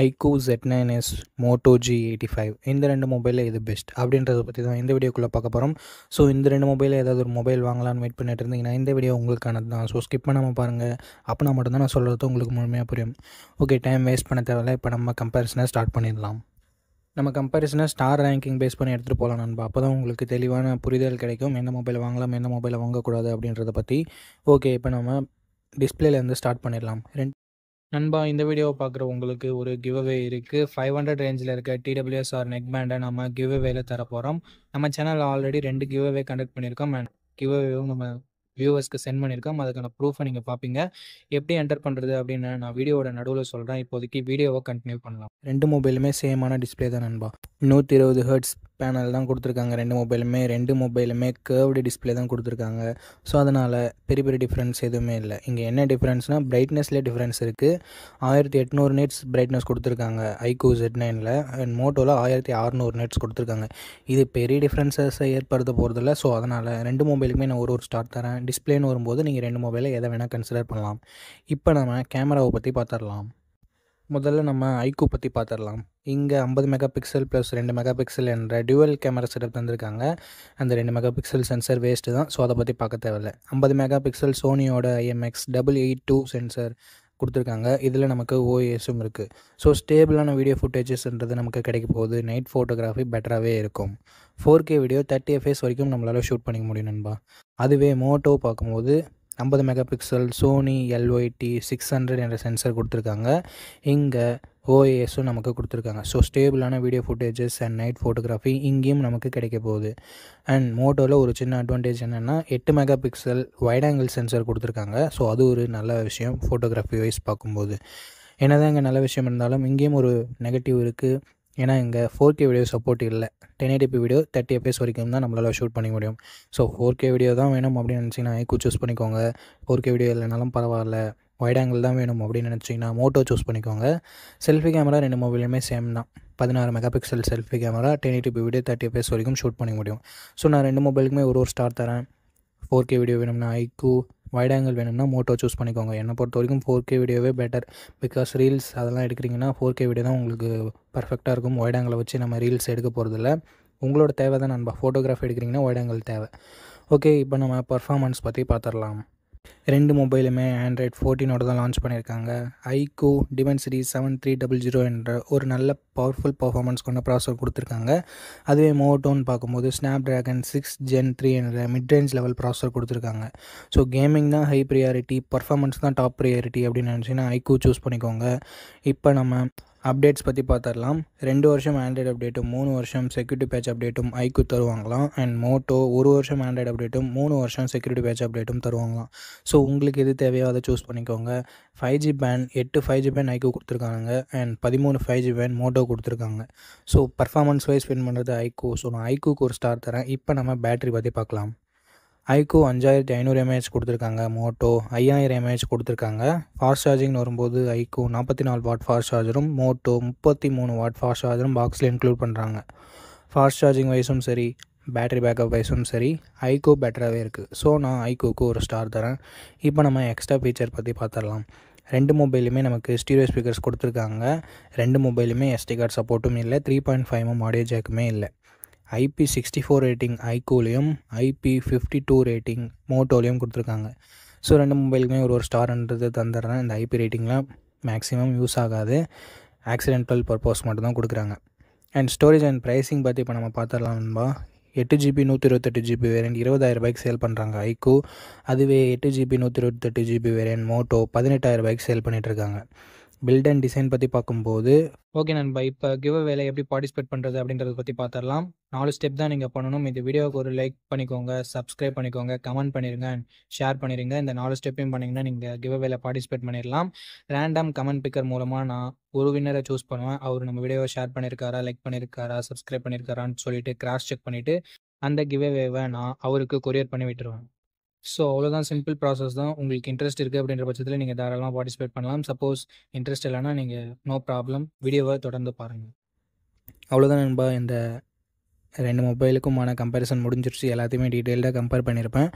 ஐகோ Z nine S Moto G eighty five இந்த ரெண்டு மொபைலில் இது பெஸ்ட் அப்படின்றத பற்றி தான் இந்த வீடியோக்குள்ளே பார்க்க போகிறோம் ஸோ இந்த ரெண்டு மொபைலில் ஏதாவது ஒரு மொபைல் வாங்கலாம்னு வெயிட் பண்ணிட்டு இருந்தீங்கன்னா இந்த வீடியோ உங்களுக்கானது தான் ஸோ ஸ்கிப் பண்ணாமல் பாருங்கள் அப்படின்னா தான் நான் சொல்கிறது உங்களுக்கு முழுமையாக புரியும் ஓகே டைம் வேஸ்ட் பண்ண தேவையில்ல இப்போ நம்ம கம்பேரிசனை ஸ்டார்ட் பண்ணிடலாம் நம்ம கம்பேரிசனை ஸ்டார் ரேங்கிங் பேஸ் பண்ணி எடுத்துகிட்டு போகலாம் நண்பா அப்போ தான் உங்களுக்கு தெளிவான புரிதல் கிடைக்கும் எந்த மொபைல் வாங்கலாம் எந்த மொபைலை வாங்கக்கூடாது அப்படின்றத பற்றி ஓகே இப்போ நம்ம டிஸ்பிளேலேருந்து ஸ்டார்ட் பண்ணிடலாம் ரெண்டு நண்பா இந்த வீடியோவை பார்க்குற உங்களுக்கு ஒரு கிவ்அவே இருக்குது ஃபைவ் ஹண்ட்ரட் ரேஞ்சில் இருக்க டிடபிள்யூஎஸ்ஆர் நெக் பேண்டை நம்ம கிவ்அவேல தரப்போகிறோம் போகிறோம் நம்ம சேனலில் ஆல்ரெடி ரெண்டு கிவ்அவே கண்டக்ட் பண்ணியிருக்கோம் அண்ட் கிவ்அவேவும் நம்ம வியூவர்ஸ்க்கு சென்ட் பண்ணியிருக்கோம் அதுக்கான ப்ரூஃபை நீங்கள் பார்ப்பீங்க எப்படி என்டர் பண்ணுறது அப்படின்னு நான் வீடியோட நடுவில் சொல்கிறேன் இப்போதைக்கு வீடியோவை கண்டினியூ பண்ணலாம் ரெண்டு மொபைலுமே சேமான டிஸ்பிளே தான் நண்பா நூற்றி இருபது ஹர்ட்ஸ் பேனல் தான் கொடுத்துருக்காங்க ரெண்டு மொபைலுமே ரெண்டு மொபைலுமே கேர்வ்டு டிஸ்பிளே தான் கொடுத்துருக்காங்க ஸோ அதனால் பெரிய பெரிய டிஃப்ரென்ஸ் எதுவுமே இல்லை இங்கே என்ன டிஃப்ரென்ஸ்னால் பிரைட்னஸ்லேயே டிஃப்ரென்ஸ் இருக்குது ஆயிரத்தி எட்நூறு நேட்ஸ் பிரைட்னஸ் கொடுத்துருக்காங்க ஐகோ ஜெட் நைனில் அண்ட் மோட்டோவில் ஆயிரத்தி அறநூறு நேட்ஸ் கொடுத்துருக்காங்க இது பெரிய டிஃப்ரென்சஸை ஏற்படுத்த போகிறதில்ல ஸோ அதனால் ரெண்டு மொபைலுக்குமே நான் ஒரு ஒரு ஸ்டார்ட் தரேன் டிஸ்பிளேன்னு வரும்போது நீங்கள் ரெண்டு மொபைலில் எதை வேணால் கன்சிடர் பண்ணலாம் இப்போ நம்ம கேமராவை பற்றி பார்த்துடலாம் முதல்ல நம்ம ஐக்கூ பற்றி பார்த்துடலாம் இங்கே ஐம்பது மெகா பிக்சல் ப்ளஸ் ரெண்டு மெகா பிக்சல் என்ற டியூவல் கேமரா செட்டப் தந்திருக்காங்க அந்த ரெண்டு மெகா பிக்சல் சென்சர் வேஸ்ட்டு தான் ஸோ அதை பற்றி பார்க்க தேவையில்ல ஐம்பது மெகா பிக்சல் சோனியோட IMX double eight two sensor கொடுத்துருக்காங்க இதில் நமக்கு ஓஎஸும் இருக்குது ஸோ ஸ்டேபிளான வீடியோ ஃபுட்டேஜஸ்ன்றது நமக்கு கிடைக்க போகுது நைட் ஃபோட்டோகிராஃபி பெட்டராகவே இருக்கும் four K video thirty FPS வரைக்கும் நம்மளால் ஷூட் பண்ணிக்க முடியும் நண்பா அதுவே மோட்டோ பார்க்கும்போது ஐம்பது megapixel Sony LYT six hundred என்ற சென்சர் கொடுத்துருக்காங்க இங்கே ஓஏஎஸும் நமக்கு கொடுத்துருக்காங்க ஸோ ஸ்டேபிளான video footages and night photography இங்கேயும் நமக்கு கிடைக்க போகுது அண்ட் மோட்டோவில் ஒரு சின்ன அட்வான்டேஜ் என்னென்னா எட்டு megapixel wide angle sensor கொடுத்துருக்காங்க ஸோ அது ஒரு நல்ல விஷயம் ஃபோட்டோகிராஃபி வைஸ் பார்க்கும்போது என்ன தான் இங்கே நல்ல விஷயம் இருந்தாலும் இங்கேயும் ஒரு நெகட்டிவ் இருக்குது ஏன்னா இங்கே ஃபோர் கே வீடியோ சப்போர்ட் இல்லை ten eighty p video thirty FPS வரைக்கும் தான் நம்மளால் ஷூட் பண்ணிக்க முடியும் ஸோ ஃபோர் கே வீடியோ தான் வேணும் அப்படின்னு நினச்சிங்கன்னா ஐக்கூ சூஸ் பண்ணிக்கோங்க ஃபோர் கே வீடியோ இல்லைனாலும் பரவாயில்ல ஒயிட் ஆங்கிள் தான் வேணும் அப்படின்னு நினச்சிங்கன்னா மோட்டோ சூஸ் பண்ணிக்கோங்க செல்ஃபி கேமரா ரெண்டு மொபைலுமே சேம் தான் பதினாறு megapixel selfie camera ten eighty p video thirty FPS வரைக்கும் ஷூட் பண்ணிக்க முடியும் ஸோ நான் ரெண்டு மொபைலுக்குமே ஒரு ஒரு ஸ்டார் தரேன் ஃபோர் கே வீடியோ வேணும்னா ஐக்கூ வைட் ஆங்கிள் வேணும்னா மோட்டோ சூஸ் பண்ணிக்கோங்க என்னை பொறுத்த வரைக்கும் ஃபோர் கே வீடியோவே பெட்டர் பிகாஸ் ரீல்ஸ் அதெல்லாம் எடுக்கிறீங்கன்னா ஃபோர் கே வீடியோ தான் உங்களுக்கு பர்ஃபெக்டாக இருக்கும் ஒயிட் ஆங்கிளை வச்சு நம்ம ரீல்ஸ் எடுக்க போகிறதில்ல உங்களோட தேவை தான் நண்பா ஃபோட்டோகிராஃபி எடுக்கிறீங்கன்னா ஒய்டாங்கல் தேவை ஓகே இப்போ நம்ம பர்ஃபார்மன்ஸ் பற்றி பார்த்துடலாம் ரெண்டு மொபைலுமே ஆண்ட்ராய்ட் ஃபோர்டீனோட தான் லான்ச் பண்ணியிருக்காங்க iQOO Dimensity seven three double zero என்ற ஒரு நல்ல பவர்ஃபுல் பர்ஃபார்மன்ஸ் கொண்ட ப்ராசர் கொடுத்துருக்காங்க அதுவே மோட்டோன்னு பார்க்கும்போது Snapdragon six gen three என்ற மிட் ரேஞ்ச் லெவல் ப்ராசர் கொடுத்துருக்காங்க ஸோ கேமிங் தான் ஹை ப்ரியாரிட்டி பர்ஃபார்மன்ஸ் தான் டாப் ப்ரியாரிட்டி அப்படின்னு நினச்சிங்கன்னா ஐகோ சூஸ் பண்ணிக்கோங்க இப்போ நம்ம அப்டேட்ஸ் பற்றி பார்த்துடலாம் ரெண்டு வருஷம் ஆண்ட்ராய்டு அப்டேட்டும் மூணு வருஷம் செக்யூரிட்டி பேட்ச் அப்டேட்டும் ஐக்கு தருவாங்களாம் அண்ட் மோட்டோ ஒரு வருஷம் ஆண்ட்ராய்டு அப்டேட்டும் மூணு வருஷம் செக்யூரிட்டி பேட்ச் அப்டேட்டும் தருவாங்களாம் ஸோ உங்களுக்கு எது தேவையோ அதை சூஸ் பண்ணிக்கோங்க ஃபைவ் ஜி பேன் எட்டு ஃபைவ் ஜி பேன் ஐக்கு கொடுத்துருக்காங்க அண்ட் பதிமூணு ஃபைவ் ஜி பேன் மோட்டோ கொடுத்துருக்காங்க ஸோ பர்ஃபார்மன்ஸ் வைஸ் வின் பண்ணுறது ஐக்கு ஸோ நான் ஐக்குக்கு ஒரு ஸ்டார் தரேன் இப்போ நம்ம பேட்ரி பற்றி பார்க்கலாம் ஐகோ அஞ்சாயிரத்தி ஐநூறு எம்ஏஹெச் கொடுத்துருக்காங்க மோட்டோ ஐயாயிரம் எம்ஏஹெச் கொடுத்துருக்காங்க ஃபாஸ்ட் சார்ஜிங்னு வரும்போது ஐகோ நாற்பத்தி நாலு வாட் ஃபாஸ்ட் சார்ஜரும் மோட்டோ முப்பத்தி மூணு வாட் ஃபாஸ்ட் சார்ஜரும் பாக்ஸில் இன்க்ளூட் பண்ணுறாங்க ஃபாஸ்ட் சார்ஜிங் வைஸும் சரி பேட்டரி பேக்கப் வைஸும் சரி ஐகோ பெட்டராகவே இருக்குது ஸோ நான் ஐகோக்கு ஒரு ஸ்டார் தரேன் இப்போ நம்ம எக்ஸ்ட்ரா ஃபீச்சர் பற்றி பார்த்துடலாம் ரெண்டு மொபைலுமே நமக்கு ஸ்டீரியோ ஸ்பீக்கர்ஸ் கொடுத்துருக்காங்க ரெண்டு மொபைலுமே எஸ்டி கார்டு சப்போர்ட்டும் இல்லை த்ரீ பாயிண்ட் ஃபைவும் ஆடியோ ஜேக்குமே இல்லை ஐபி சிக்ஸ்டி ஃபோர் ரேட்டிங் ஐகோலையும் ஐபி ஃபிஃப்டி டூ ரேட்டிங் மோட்டோலையும் கொடுத்துருக்காங்க ஸோ ரெண்டு மொபைலுக்குமே ஒரு ஒரு ஸ்டார்ன்றது தந்துடுறேன் இந்த ஐபி ரேட்டிங்லாம் மேக்ஸிமம் யூஸ் ஆகாது ஆக்சிடென்டல் பர்பஸ் மட்டும் தான் கொடுக்குறாங்க அண்ட் ஸ்டோரேஜ் அண்ட் ப்ரைஸிங் பற்றி இப்போ நம்ம பார்த்துடலாம்பா எட்டு ஜிபி நூற்றி இருபத்தெட்டு ஜிபி வேரியன்ட் இருபதாயிரம் ரூபாய்க்கு சேல் பண்ணுறாங்க ஐகோ அதுவே எட்டு ஜிபி நூற்றி இருபத்தெட்டு ஜிபி வேரியன்ட் மோட்டோ பதினெட்டாயிரம் ரூபாய்க்கு சேல் பண்ணிகிட்ருக்காங்க பில்ட் அண்ட் டிசைன் பற்றி பார்க்கும்போது ஓகே நண்பா இப்போ கிவ் வேலை எப்படி பார்ட்டிசிபேட் பண்ணுறது அப்படின்றத பற்றி பார்த்துடலாம் நாலு ஸ்டெப் தான் நீங்கள் பண்ணணும் இந்த வீடியோவுக்கு ஒரு லைக் பண்ணிக்கோங்க சப்ஸ்கிரைப் பண்ணிக்கோங்க கமெண்ட் பண்ணிடுங்க ஷேர் பண்ணிடுங்க இந்த நாலு ஸ்டெப்பையும் பண்ணிங்கன்னா நீங்கள் கிவ் வேலை பார்ட்டிசிபேட் பண்ணிடலாம் ரேண்டம் கமெண்ட் பிக்கர் மூலமாக நான் ஒரு வின்னரை சூஸ் பண்ணுவேன் அவர் நம்ம வீடியோவை ஷேர் பண்ணியிருக்காரா லைக் பண்ணியிருக்காரா சப்ஸ்கிரைப் பண்ணியிருக்காரான்னு சொல்லிட்டு கிராஸ் செக் பண்ணிவிட்டு அந்த வேவை நான் அவருக்கு கொரியர் பண்ணி விட்டுருவேன் ஸோ அவ்வளோதான் சிம்பிள் ப்ராசஸ் தான் உங்களுக்கு இன்ட்ரெஸ்ட் இருக்குது அப்படின்ற பட்சத்தில் நீங்கள் தாராளமாக பார்ட்டிசிபேட் பண்ணலாம் சப்போஸ் இன்ட்ரெஸ்ட் இல்லைனா நீங்கள் நோ ப்ராப்ளம் வீடியோவை தொடர்ந்து பாருங்கள் அவ்வளோதான் நண்பா இந்த ரெண்டு மொபைலுக்குமான கம்பேரிசன் முடிஞ்சிருச்சு எல்லாத்தையுமே டீட்டெயில்டாக கம்பேர் பண்ணியிருப்பேன்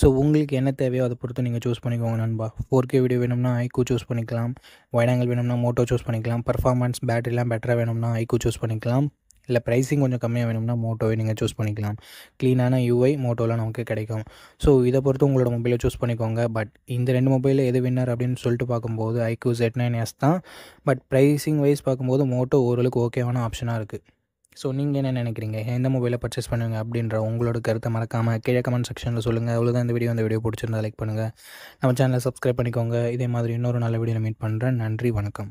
ஸோ உங்களுக்கு என்ன தேவையோ அதை பொறுத்து நீங்கள் சூஸ் பண்ணிக்கோங்க நண்பா ஃபோர் கே வீடியோ வேணும்னா ஐக்கூ சூஸ் பண்ணிக்கலாம் வைடாங்கல் வேணும்னா மோட்டோ சூஸ் பண்ணிக்கலாம் பர்ஃபார்மன்ஸ் பேட்டரிலாம் பெட்டராக வேணும்னா ஐக்கூ சூஸ் பண்ணிக்கலாம் இல்லை ப்ரைஸிங் கொஞ்சம் கம்மியாக வேணும்னா மோட்டோவை நீங்கள் சூஸ் பண்ணிக்கலாம் க்ளீனான யூஐ மோட்டோவில் நமக்கு கிடைக்கும் ஸோ இதை பொறுத்து உங்களோட மொபைலை சூஸ் பண்ணிக்கோங்க பட் இந்த ரெண்டு மொபைலில் எது வின்னர் அப்படின்னு சொல்லிட்டு பார்க்கும்போது ஐக்யூ செட் நைன் எஸ் தான் பட் ப்ரைஸிங் வைஸ் பார்க்கும்போது மோட்டோ ஓரளவுக்கு ஓகேவான ஆப்ஷனாக இருக்குது ஸோ நீங்கள் என்ன நினைக்கிறீங்க எந்த மொபைலை பர்ச்சேஸ் பண்ணுவீங்க அப்படின்ற உங்களோட கருத்தை மறக்காமல் கீழே கமெண்ட் செக்ஷனில் சொல்லுங்கள் அவ்வளோதான் இந்த வீடியோ அந்த வீடியோ பிடிச்சிருந்தா லைக் பண்ணுங்கள் நம்ம சேனலை சப்ஸ்கிரைப் பண்ணிக்கோங்க இதே மாதிரி இன்னொரு நல்ல வீடியோ மீட் பண்ணுறேன் நன்றி வணக்கம்